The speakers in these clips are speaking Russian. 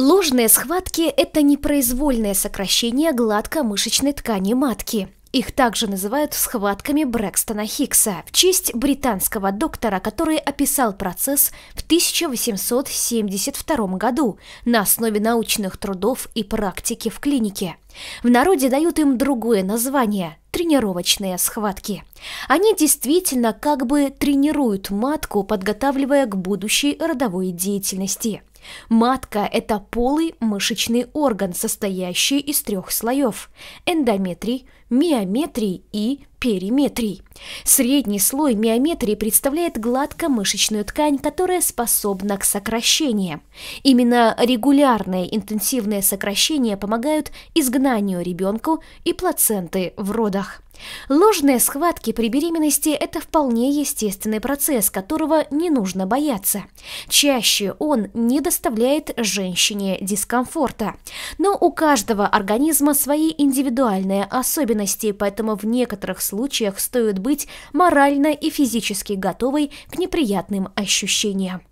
Ложные схватки – это непроизвольное сокращение гладкомышечной ткани матки. Их также называют схватками Брэкстона Хиггса в честь британского доктора, который описал процесс в 1872 году на основе научных трудов и практики в клинике. В народе дают им другое название – тренировочные схватки. Они действительно как бы тренируют матку, подготавливая к будущей родовой деятельности – Матка – это полый мышечный орган, состоящий из трех слоев – эндометрий, миометрий и периметрий. Средний слой миометрии представляет гладкомышечную ткань, которая способна к сокращениям. Именно регулярное интенсивное сокращение помогают изгнанию ребенку и плаценты в родах. Ложные схватки при беременности – это вполне естественный процесс, которого не нужно бояться. Чаще он не доставляет женщине дискомфорта. Но у каждого организма свои индивидуальные особенности, поэтому в некоторых случаях стоит быть морально и физически готовой к неприятным ощущениям.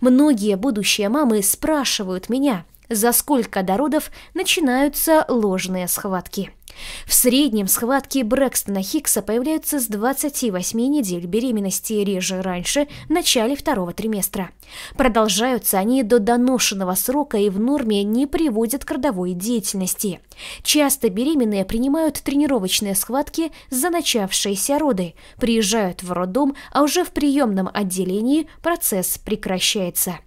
Многие будущие мамы спрашивают меня, за сколько до родов начинаются ложные схватки. В среднем схватки Брэкстона Хиггса появляются с 28 недель беременности реже раньше, в начале второго триместра. Продолжаются они до доношенного срока и в норме не приводят к родовой деятельности. Часто беременные принимают тренировочные схватки за начавшиеся роды, приезжают в роддом, а уже в приемном отделении процесс прекращается.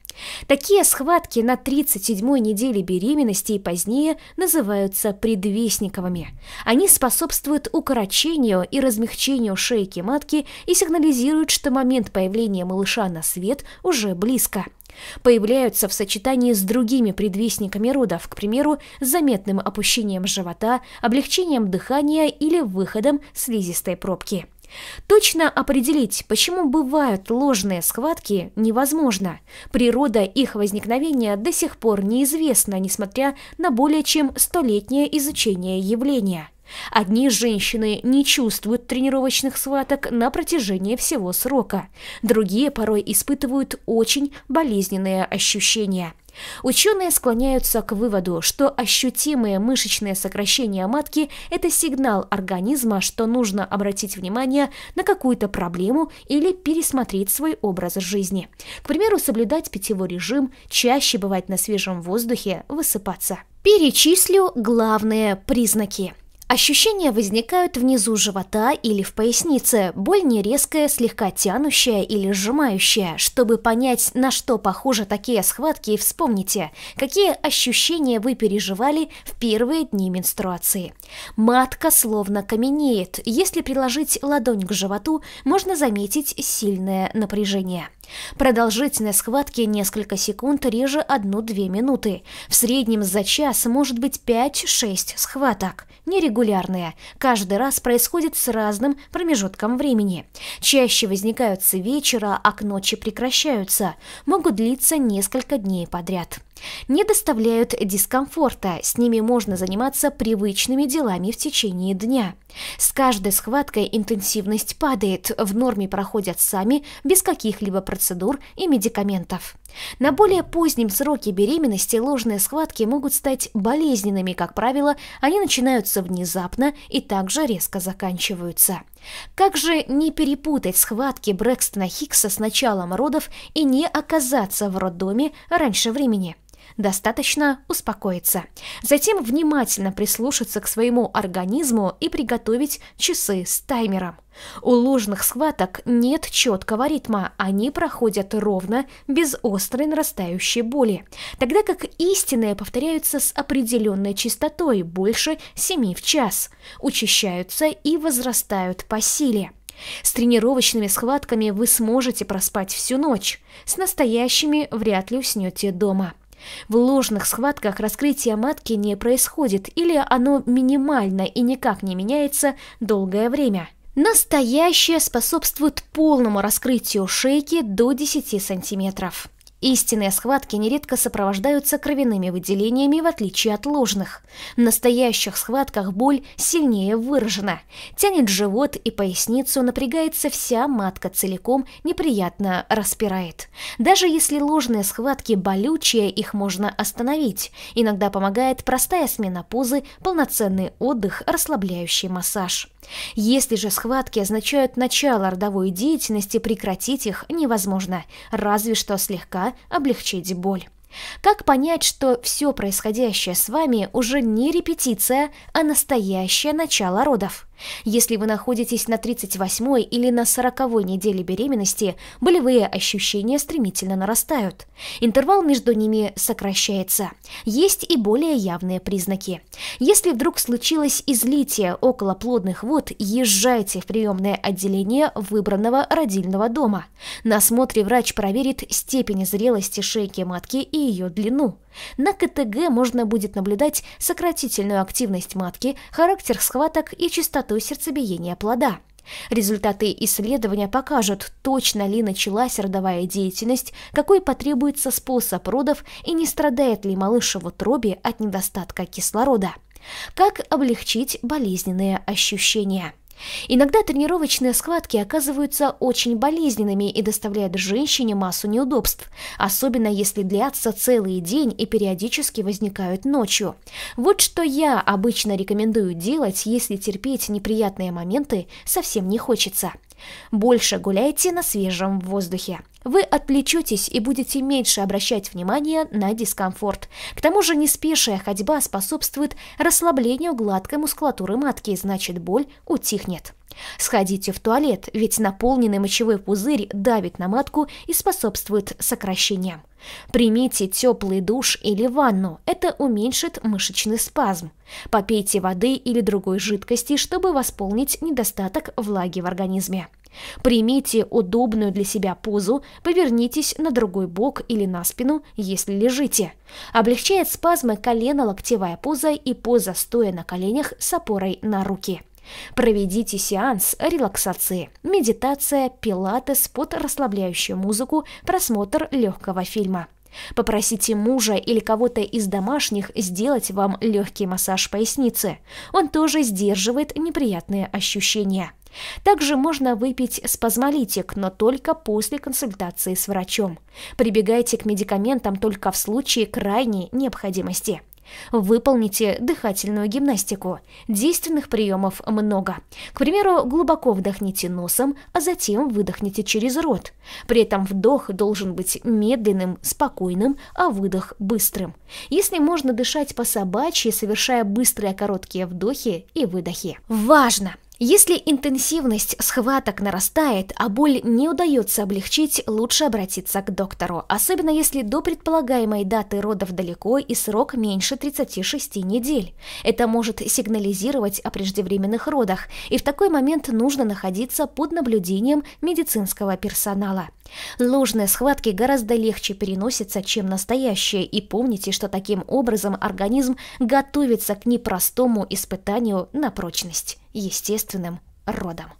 Такие схватки на 37-й неделе беременности и позднее называются предвестниковыми. Они способствуют укорочению и размягчению шейки матки и сигнализируют, что момент появления малыша на свет уже близко. Появляются в сочетании с другими предвестниками родов, к примеру, заметным опущением живота, облегчением дыхания или выходом слизистой пробки. Точно определить, почему бывают ложные схватки, невозможно. Природа их возникновения до сих пор неизвестна, несмотря на более чем столетнее изучение явления. Одни женщины не чувствуют тренировочных схваток на протяжении всего срока, другие порой испытывают очень болезненные ощущения – Ученые склоняются к выводу, что ощутимое мышечное сокращение матки – это сигнал организма, что нужно обратить внимание на какую-то проблему или пересмотреть свой образ жизни. К примеру, соблюдать питьевой режим, чаще бывать на свежем воздухе, высыпаться. Перечислю главные признаки – Ощущения возникают внизу живота или в пояснице, боль не резкая, слегка тянущая или сжимающая. Чтобы понять, на что похожи такие схватки, вспомните, какие ощущения вы переживали в первые дни менструации. Матка словно каменеет. Если приложить ладонь к животу, можно заметить сильное напряжение. Продолжительность схватки несколько секунд реже 1-2 минуты. В среднем за час может быть 5-6 схваток. Нерегулярные. Каждый раз происходит с разным промежутком времени. Чаще возникают с вечера, а к ночи прекращаются. Могут длиться несколько дней подряд не доставляют дискомфорта, с ними можно заниматься привычными делами в течение дня. С каждой схваткой интенсивность падает, в норме проходят сами, без каких-либо процедур и медикаментов. На более позднем сроке беременности ложные схватки могут стать болезненными, как правило, они начинаются внезапно и также резко заканчиваются. Как же не перепутать схватки Брэкстона Хиггса с началом родов и не оказаться в роддоме раньше времени? достаточно успокоиться. Затем внимательно прислушаться к своему организму и приготовить часы с таймером. У ложных схваток нет четкого ритма, они проходят ровно, без острой нарастающей боли, тогда как истинные повторяются с определенной частотой, больше 7 в час, учащаются и возрастают по силе. С тренировочными схватками вы сможете проспать всю ночь, с настоящими вряд ли уснете дома. В ложных схватках раскрытие матки не происходит или оно минимально и никак не меняется долгое время. Настоящее способствует полному раскрытию шейки до 10 сантиметров. Истинные схватки нередко сопровождаются кровяными выделениями, в отличие от ложных. В настоящих схватках боль сильнее выражена. Тянет живот и поясницу, напрягается вся матка целиком, неприятно распирает. Даже если ложные схватки болючие, их можно остановить. Иногда помогает простая смена позы, полноценный отдых, расслабляющий массаж. Если же схватки означают начало родовой деятельности, прекратить их невозможно, разве что слегка облегчить боль. Как понять, что все происходящее с вами уже не репетиция, а настоящее начало родов? Если вы находитесь на 38-й или на 40-й неделе беременности, болевые ощущения стремительно нарастают. Интервал между ними сокращается. Есть и более явные признаки. Если вдруг случилось излитие околоплодных вод, езжайте в приемное отделение выбранного родильного дома. На осмотре врач проверит степень зрелости шейки матки и ее длину. На КТГ можно будет наблюдать сократительную активность матки, характер схваток и частоту сердцебиения плода. Результаты исследования покажут, точно ли началась родовая деятельность, какой потребуется способ родов и не страдает ли малыш в утробе от недостатка кислорода. Как облегчить болезненные ощущения. Иногда тренировочные схватки оказываются очень болезненными и доставляют женщине массу неудобств, особенно если длятся целый день и периодически возникают ночью. Вот что я обычно рекомендую делать, если терпеть неприятные моменты совсем не хочется. Больше гуляйте на свежем воздухе. Вы отвлечетесь и будете меньше обращать внимание на дискомфорт. К тому же неспешная ходьба способствует расслаблению гладкой мускулатуры матки, значит боль утихнет. Сходите в туалет, ведь наполненный мочевой пузырь давит на матку и способствует сокращениям. Примите теплый душ или ванну, это уменьшит мышечный спазм. Попейте воды или другой жидкости, чтобы восполнить недостаток влаги в организме. Примите удобную для себя позу, повернитесь на другой бок или на спину, если лежите. Облегчает спазмы колено-локтевая поза и поза стоя на коленях с опорой на руки. Проведите сеанс релаксации, медитация, пилатес под расслабляющую музыку, просмотр легкого фильма. Попросите мужа или кого-то из домашних сделать вам легкий массаж поясницы. Он тоже сдерживает неприятные ощущения. Также можно выпить спазмолитик, но только после консультации с врачом. Прибегайте к медикаментам только в случае крайней необходимости. Выполните дыхательную гимнастику. Действенных приемов много. К примеру, глубоко вдохните носом, а затем выдохните через рот. При этом вдох должен быть медленным, спокойным, а выдох быстрым. Если можно дышать по собачьи, совершая быстрые короткие вдохи и выдохи. Важно! Если интенсивность схваток нарастает, а боль не удается облегчить, лучше обратиться к доктору, особенно если до предполагаемой даты родов далеко и срок меньше 36 недель. Это может сигнализировать о преждевременных родах, и в такой момент нужно находиться под наблюдением медицинского персонала. Ложные схватки гораздо легче переносятся, чем настоящие, и помните, что таким образом организм готовится к непростому испытанию на прочность естественным родом.